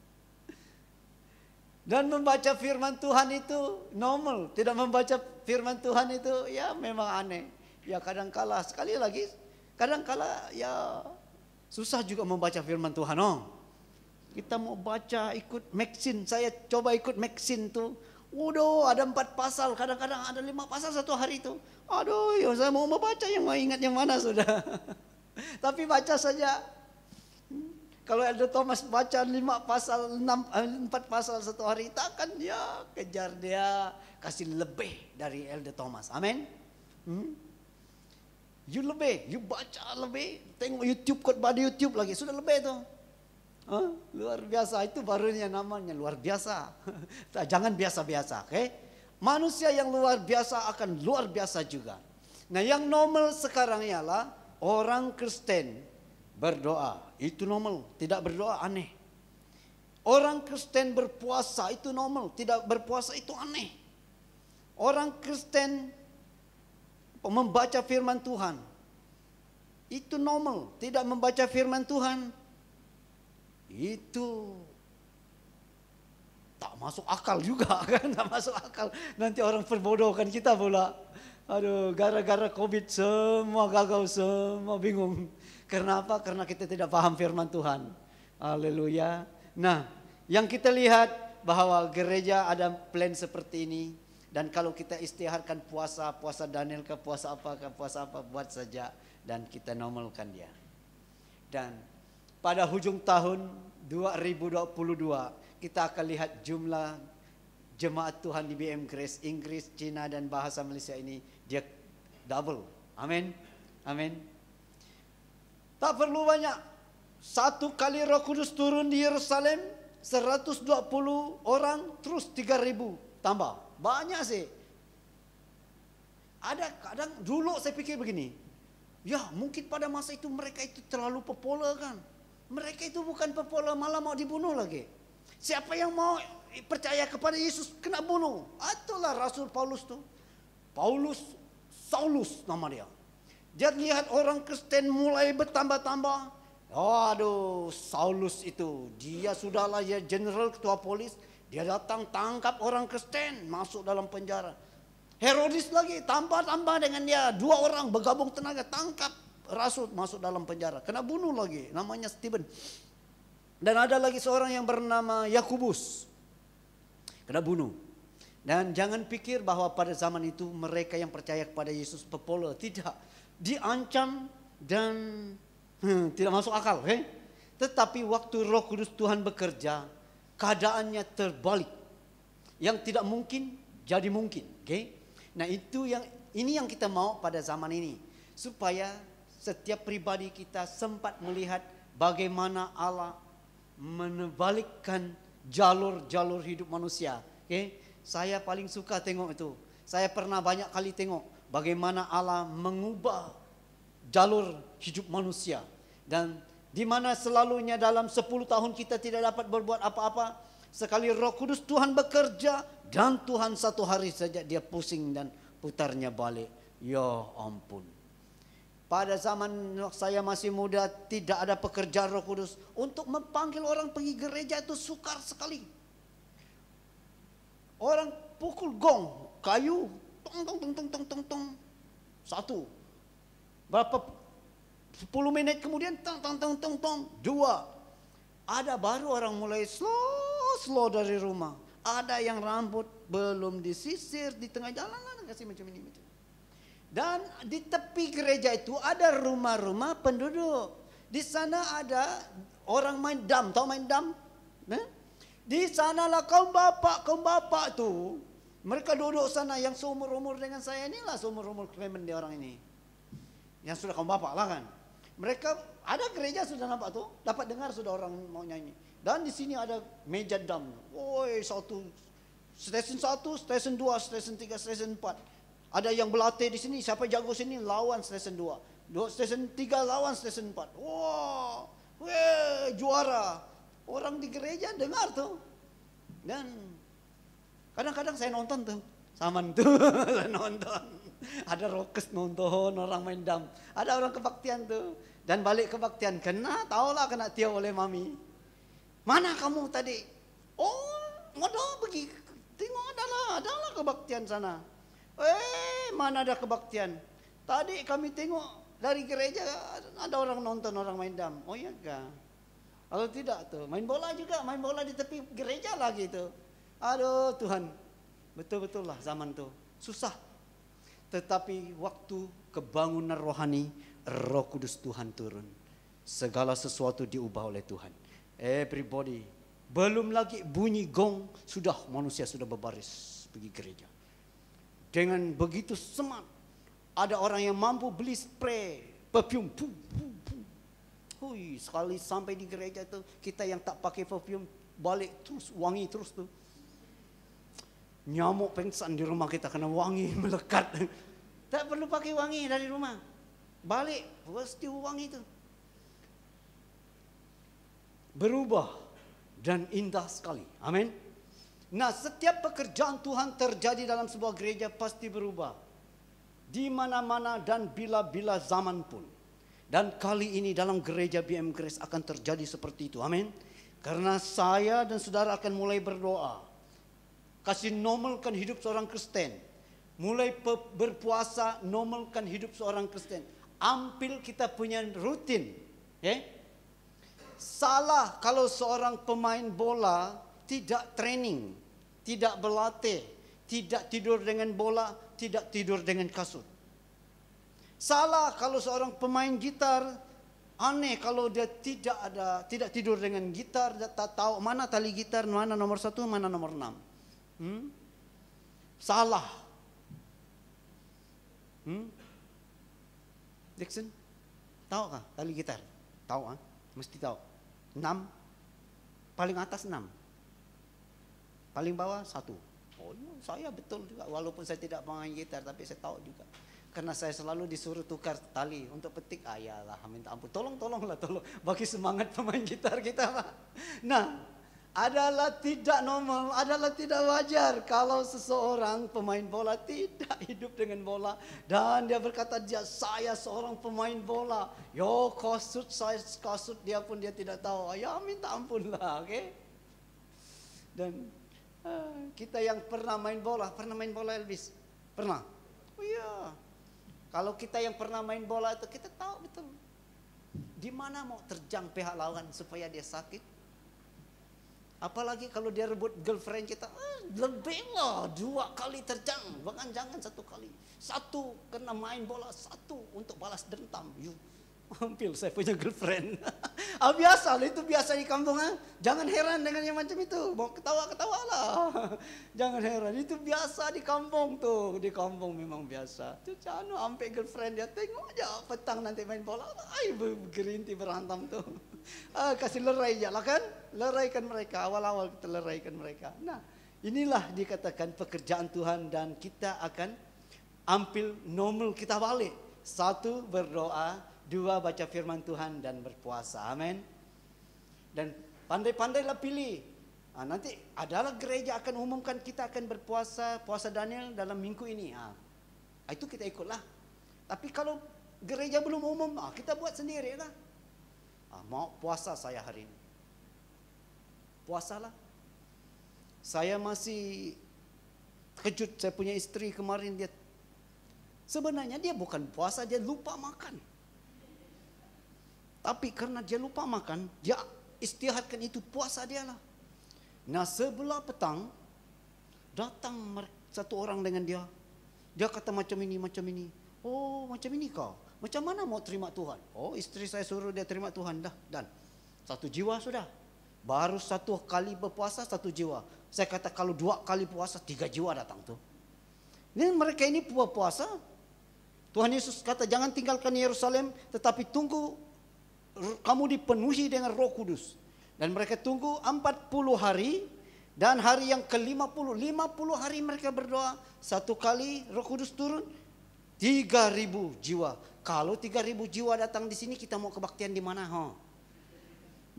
*laughs* Dan membaca firman Tuhan itu normal. Tidak membaca firman Tuhan itu ya memang aneh. Ya kadang kala sekali lagi kadang kala ya susah juga membaca firman Tuhan. Oh. Kita mau baca ikut Maxin, saya coba ikut Maxin tuh. Waduh, ada empat pasal, kadang-kadang ada lima pasal satu hari itu. Aduh, ya saya mau membaca yang mau ingat yang mana sudah. *laughs* Tapi baca saja kalau Elder Thomas baca lima pasal, enam, eh, empat pasal satu hari, takkan ya kejar dia kasih lebih dari Elder Thomas. Amin. Hmm? You lebih, you baca lebih, tengok YouTube kot di YouTube lagi, sudah lebih tuh. Huh? Luar biasa, itu barunya namanya luar biasa. *laughs* Jangan biasa-biasa, oke? Okay? Manusia yang luar biasa akan luar biasa juga. Nah yang normal sekarang ialah orang Kristen berdoa. Itu normal, tidak berdoa aneh. Orang Kristen berpuasa itu normal, tidak berpuasa itu aneh. Orang Kristen membaca firman Tuhan itu normal, tidak membaca firman Tuhan itu tak masuk akal juga *laughs* kan, tak masuk akal. Nanti orang perbodohkan kita pula. Aduh, gara-gara Covid semua gagal, semua bingung. Karena apa? Karena kita tidak paham firman Tuhan. Haleluya. Nah, yang kita lihat bahwa gereja ada plan seperti ini. Dan kalau kita istiharkan puasa, puasa Daniel ke puasa apa ke puasa apa, buat saja. Dan kita normalkan dia. Dan pada hujung tahun 2022, kita akan lihat jumlah jemaat Tuhan di BM Grace, Inggris, Cina dan bahasa Malaysia ini dia double. Amin. Amin. Tak perlu banyak. Satu kali roh kudus turun di Yerusalem, 120 orang terus 3,000 tambah. Banyak sih. Ada kadang dulu saya fikir begini. Ya mungkin pada masa itu mereka itu terlalu popular kan. Mereka itu bukan popular malah mau dibunuh lagi. Siapa yang mau percaya kepada Yesus kena bunuh. Itulah Rasul Paulus tu. Paulus Saulus nama dia. Dia lihat orang Kristen mulai bertambah-tambah. Oh Aduh, Saulus itu, dia sudahlah ya general ketua polis. Dia datang tangkap orang Kristen, masuk dalam penjara. Herodes lagi tambah-tambah dengan dia. Dua orang bergabung tenaga tangkap Rasul masuk dalam penjara. Kena bunuh lagi, namanya Stephen. Dan ada lagi seorang yang bernama Yakubus. Kena bunuh. Dan jangan pikir bahwa pada zaman itu mereka yang percaya kepada Yesus pepola. Tidak diancam dan hmm, tidak masuk akal. Okay? Eh? Tetapi waktu roh kudus Tuhan bekerja, keadaannya terbalik. Yang tidak mungkin jadi mungkin. Okay? Nah itu yang ini yang kita mau pada zaman ini. Supaya setiap pribadi kita sempat melihat bagaimana Allah menebalikkan jalur-jalur hidup manusia. Okay? Saya paling suka tengok itu. Saya pernah banyak kali tengok bagaimana Allah mengubah jalur hidup manusia dan di mana selalunya dalam 10 tahun kita tidak dapat berbuat apa-apa sekali Roh Kudus Tuhan bekerja dan Tuhan satu hari saja dia pusing dan putarnya balik ya ampun pada zaman saya masih muda tidak ada pekerjaan Roh Kudus untuk memanggil orang pergi gereja itu sukar sekali orang pukul gong kayu Tong tong tong tong tong tong tong. Satu. Berapa sepuluh minit kemudian tong tong tong tong tong. Dua. Ada baru orang mulai slow slow dari rumah. Ada yang rambut belum disisir di tengah jalan kasih macam ini macam. Dan di tepi gereja itu ada rumah-rumah penduduk. Di sana ada orang main dam, tahu main dam? Nah? Di sanalah kaum bapak, kaum bapak tu mereka duduk sana yang seumur-umur dengan saya inilah seumur-umur Clement di orang ini. Yang sudah kamu bapak lah kan. Mereka ada gereja sudah nampak tuh, dapat dengar sudah orang mau nyanyi. Dan di sini ada meja dam. Woi, satu stesen satu, stesen dua, stesen tiga, stesen empat. Ada yang berlatih di sini, siapa jago sini lawan stesen dua. Dua stesen tiga lawan stesen empat. Wow, weh juara. Orang di gereja dengar tuh. Dan Kadang-kadang saya nonton tuh, saman tuh *laughs* saya nonton. Ada rokes nonton, orang main dam. Ada orang kebaktian tuh. Dan balik kebaktian, kena taulah kena tiaw oleh mami. Mana kamu tadi? Oh, modal pergi. Tengok adalah, adalah kebaktian sana. Eh, mana ada kebaktian? Tadi kami tengok dari gereja ada orang nonton orang main dam. Oh iya enggak? Kalau tidak tuh, main bola juga, main bola di tepi gereja lagi tuh. Aduh Tuhan, betul-betul lah zaman itu susah. Tetapi waktu kebangunan rohani, roh kudus Tuhan turun. Segala sesuatu diubah oleh Tuhan. Everybody, belum lagi bunyi gong, sudah manusia sudah berbaris pergi gereja. Dengan begitu semat, ada orang yang mampu beli spray, perfume, pum, pum, pum. Hui, sekali sampai di gereja itu kita yang tak pakai perfume balik terus wangi terus tuh. Nyamuk pengsan di rumah kita karena wangi *laughs* melekat. Tak perlu pakai wangi dari rumah. Balik, pasti wangi itu. Berubah dan indah sekali. Amin. Nah, setiap pekerjaan Tuhan terjadi dalam sebuah gereja pasti berubah. Di mana-mana dan bila-bila zaman pun. Dan kali ini dalam gereja BM Grace akan terjadi seperti itu. Amin. Karena saya dan saudara akan mulai berdoa Kasih normalkan hidup seorang Kristen. Mulai berpuasa, normalkan hidup seorang Kristen. Ambil kita punya rutin. Okay? Ya. Salah kalau seorang pemain bola tidak training, tidak berlatih, tidak tidur dengan bola, tidak tidur dengan kasut. Salah kalau seorang pemain gitar aneh kalau dia tidak ada tidak tidur dengan gitar, dia tak tahu mana tali gitar, mana nomor satu, mana nomor enam. Hmm? Salah. Hmm? Dixon, tahu kah tali gitar? Tahu ah, mesti tahu. Enam, paling atas enam, paling bawah satu. Oh iya, saya betul juga. Walaupun saya tidak main gitar, tapi saya tahu juga. Karena saya selalu disuruh tukar tali untuk petik. Ayalah, ah, minta ampun. Tolong, tolonglah, tolong. Bagi semangat pemain gitar kita, Pak. Nah, adalah tidak normal, adalah tidak wajar kalau seseorang pemain bola tidak *laughs* hidup dengan bola dan dia berkata dia saya seorang pemain bola. Yo kasut saya kasut dia pun dia tidak tahu. Oh, ya minta ampun lah, *laughs* oke? Okay? Dan eh, kita yang pernah main bola, pernah main bola Elvis? Pernah? Oh iya. Kalau kita yang pernah main bola itu kita tahu betul di mana mau terjang pihak lawan supaya dia sakit Apalagi kalau dia rebut girlfriend kita, eh, lebih lah dua kali terjang, bahkan jangan satu kali. Satu kena main bola, satu untuk balas dendam. You *laughs* hampir saya punya girlfriend. *laughs* ah, biasa, itu biasa di kampung ah. Jangan heran dengan yang macam itu. Mau ketawa-ketawa lah. *laughs* jangan heran, itu biasa di kampung tuh. Di kampung memang biasa. Cucano cano, girlfriend dia tengok aja petang nanti main bola. Ay, gerinti berantem tuh. *laughs* ah, kasih lerai ya lah kan? Leraikan mereka, awal-awal kita leraikan mereka. Nah, inilah dikatakan pekerjaan Tuhan dan kita akan ambil normal kita balik. Satu berdoa, dua baca firman Tuhan dan berpuasa. Amin. Dan pandai-pandailah pilih. Ah, nanti adalah gereja akan umumkan kita akan berpuasa, puasa Daniel dalam minggu ini. ah, ah itu kita ikutlah. Tapi kalau gereja belum umum, ah, kita buat sendiri lah. Ah, mau puasa saya hari ini. Puasalah. Saya masih kejut saya punya istri kemarin dia sebenarnya dia bukan puasa dia lupa makan. Tapi karena dia lupa makan, dia istirahatkan itu puasa dia lah. Nah sebelah petang datang satu orang dengan dia. Dia kata macam ini, macam ini. Oh macam ini kau. Macam mana mau terima Tuhan? Oh, istri saya suruh dia terima Tuhan dah. Dan satu jiwa sudah. Baru satu kali berpuasa satu jiwa. Saya kata kalau dua kali puasa tiga jiwa datang tuh. Ini mereka ini puasa. Tuhan Yesus kata jangan tinggalkan Yerusalem tetapi tunggu kamu dipenuhi dengan roh kudus. Dan mereka tunggu empat puluh hari dan hari yang ke lima puluh hari mereka berdoa. Satu kali roh kudus turun tiga ribu jiwa. Kalau 3000 jiwa datang di sini kita mau kebaktian di mana? Ho?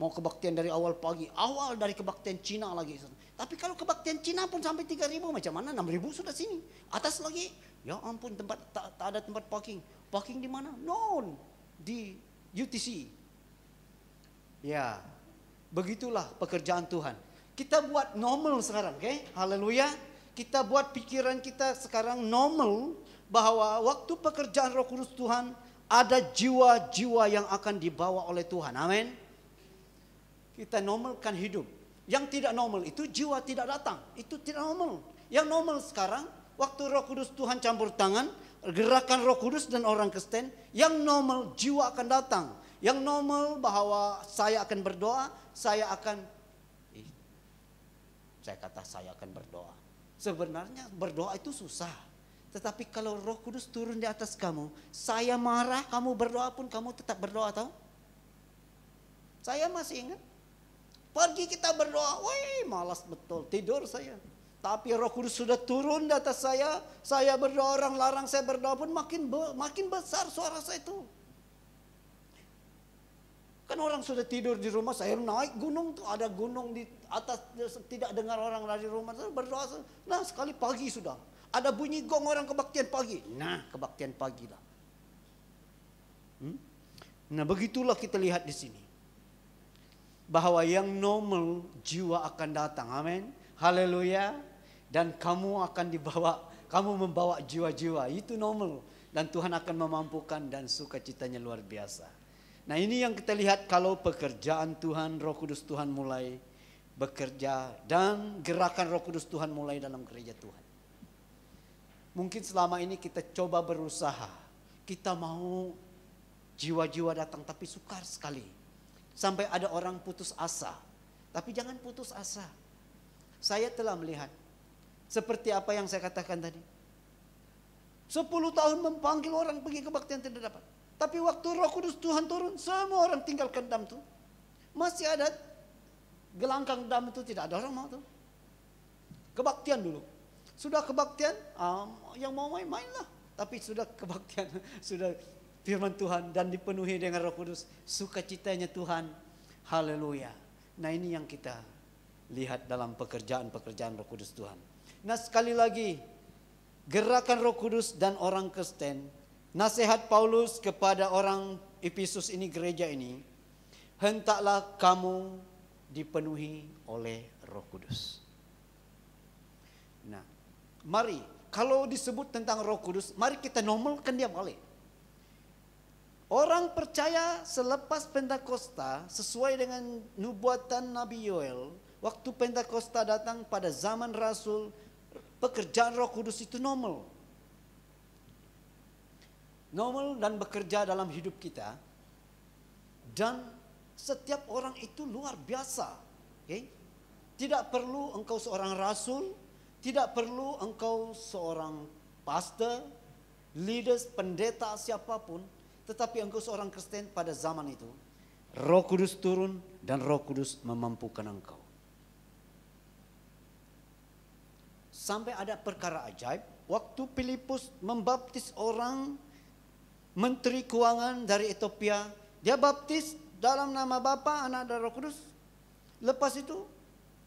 Mau kebaktian dari awal pagi, awal dari kebaktian Cina lagi. Tapi kalau kebaktian Cina pun sampai 3000 macam mana? 6000 sudah sini. Atas lagi. Ya ampun tempat tak, tak ada tempat parking. Parking di mana? Non. Di UTC. Ya. Begitulah pekerjaan Tuhan. Kita buat normal sekarang, oke? Okay? Haleluya. Kita buat pikiran kita sekarang normal bahwa waktu pekerjaan Roh Kudus Tuhan ada jiwa-jiwa yang akan dibawa oleh Tuhan. Amin. Kita normalkan hidup. Yang tidak normal itu jiwa tidak datang. Itu tidak normal. Yang normal sekarang waktu Roh Kudus Tuhan campur tangan, gerakan Roh Kudus dan orang Kristen, yang normal jiwa akan datang. Yang normal bahwa saya akan berdoa, saya akan saya kata saya akan berdoa. Sebenarnya berdoa itu susah. Tetapi kalau roh kudus turun di atas kamu, saya marah, kamu berdoa pun kamu tetap berdoa tahu? Saya masih ingat. Pergi kita berdoa, woi malas betul, tidur saya. Tapi roh kudus sudah turun di atas saya, saya berdoa orang larang saya berdoa pun makin be, makin besar suara saya itu. Kan orang sudah tidur di rumah, saya naik gunung tuh ada gunung di atas tidak dengar orang dari rumah, saya berdoa. Nah sekali pagi sudah ada bunyi gong orang kebaktian pagi. Nah, kebaktian pagi lah. Hmm? Nah, begitulah kita lihat di sini. Bahwa yang normal jiwa akan datang. Amin. Haleluya. Dan kamu akan dibawa, kamu membawa jiwa-jiwa. Itu normal. Dan Tuhan akan memampukan dan sukacitanya luar biasa. Nah ini yang kita lihat kalau pekerjaan Tuhan, roh kudus Tuhan mulai bekerja. Dan gerakan roh kudus Tuhan mulai dalam gereja Tuhan. Mungkin selama ini kita coba berusaha. Kita mau jiwa-jiwa datang tapi sukar sekali. Sampai ada orang putus asa. Tapi jangan putus asa. Saya telah melihat seperti apa yang saya katakan tadi. Sepuluh tahun memanggil orang pergi kebaktian tidak dapat. Tapi waktu roh kudus Tuhan turun, semua orang tinggalkan dam itu. Masih ada gelangkang dam itu tidak ada orang mau tuh. Kebaktian dulu. Sudah kebaktian? Um, yang mau main-main lah. Tapi sudah kebaktian, *laughs* sudah firman Tuhan dan dipenuhi dengan roh kudus. Sukacitanya Tuhan. Haleluya. Nah ini yang kita lihat dalam pekerjaan-pekerjaan roh kudus Tuhan. Nah sekali lagi gerakan roh kudus dan orang Kristen. Nasihat Paulus kepada orang Efesus ini gereja ini. Hentaklah kamu dipenuhi oleh roh kudus. Mari, kalau disebut tentang roh kudus, mari kita normalkan dia balik. Orang percaya selepas Pentakosta sesuai dengan nubuatan Nabi Yoel, waktu Pentakosta datang pada zaman Rasul, pekerjaan Roh Kudus itu normal. Normal dan bekerja dalam hidup kita. Dan setiap orang itu luar biasa. Okay? Eh, tidak perlu engkau seorang rasul, tidak perlu engkau seorang pastor, leaders, pendeta, siapapun. Tetapi engkau seorang Kristen pada zaman itu. Roh Kudus turun dan Roh Kudus memampukan engkau. Sampai ada perkara ajaib. Waktu Filipus membaptis orang menteri keuangan dari Ethiopia. Dia baptis dalam nama Bapa, anak dan roh kudus. Lepas itu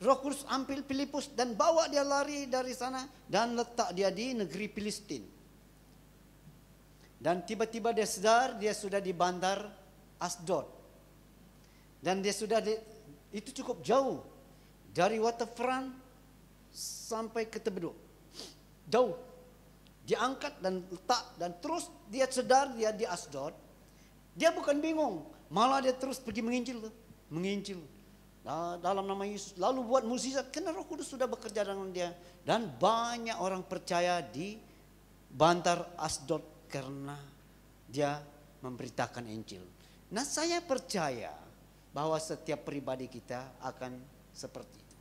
Roh Kudus ambil Filipus dan bawa dia lari dari sana dan letak dia di negeri Filistin. Dan tiba-tiba dia sedar dia sudah di bandar Asdod. Dan dia sudah di, itu cukup jauh dari waterfront sampai ke Tebedu, Jauh. Diangkat dan letak dan terus dia sedar dia di Asdod. Dia bukan bingung, malah dia terus pergi menginjil tuh. Menginjil. dalam nama Yesus. Lalu buat mukjizat karena Roh Kudus sudah bekerja dengan dia dan banyak orang percaya di Bantar Asdod karena dia memberitakan Injil. Nah, saya percaya bahwa setiap pribadi kita akan seperti itu.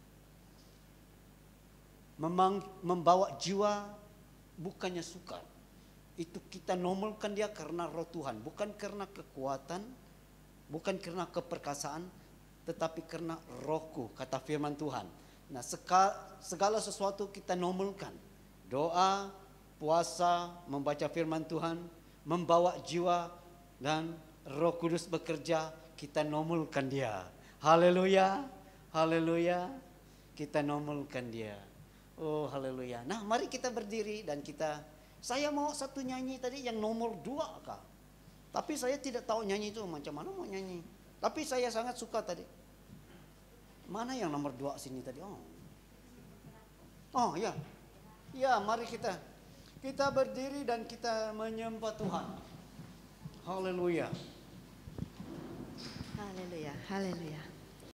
Memang, membawa jiwa bukannya sukar. Itu kita nomorkan dia karena roh Tuhan, bukan karena kekuatan, bukan karena keperkasaan, tetapi karena rohku, kata firman Tuhan. Nah segala sesuatu kita nomulkan. Doa, puasa, membaca firman Tuhan, membawa jiwa dan roh kudus bekerja, kita nomulkan dia. Haleluya, haleluya, kita nomulkan dia. Oh haleluya. Nah mari kita berdiri dan kita, saya mau satu nyanyi tadi yang nomor dua kak. Tapi saya tidak tahu nyanyi itu macam mana mau nyanyi. Tapi saya sangat suka tadi. Mana yang nomor dua sini tadi? Oh, oh ya, ya mari kita kita berdiri dan kita menyembah Tuhan. Haleluya. Haleluya. Haleluya.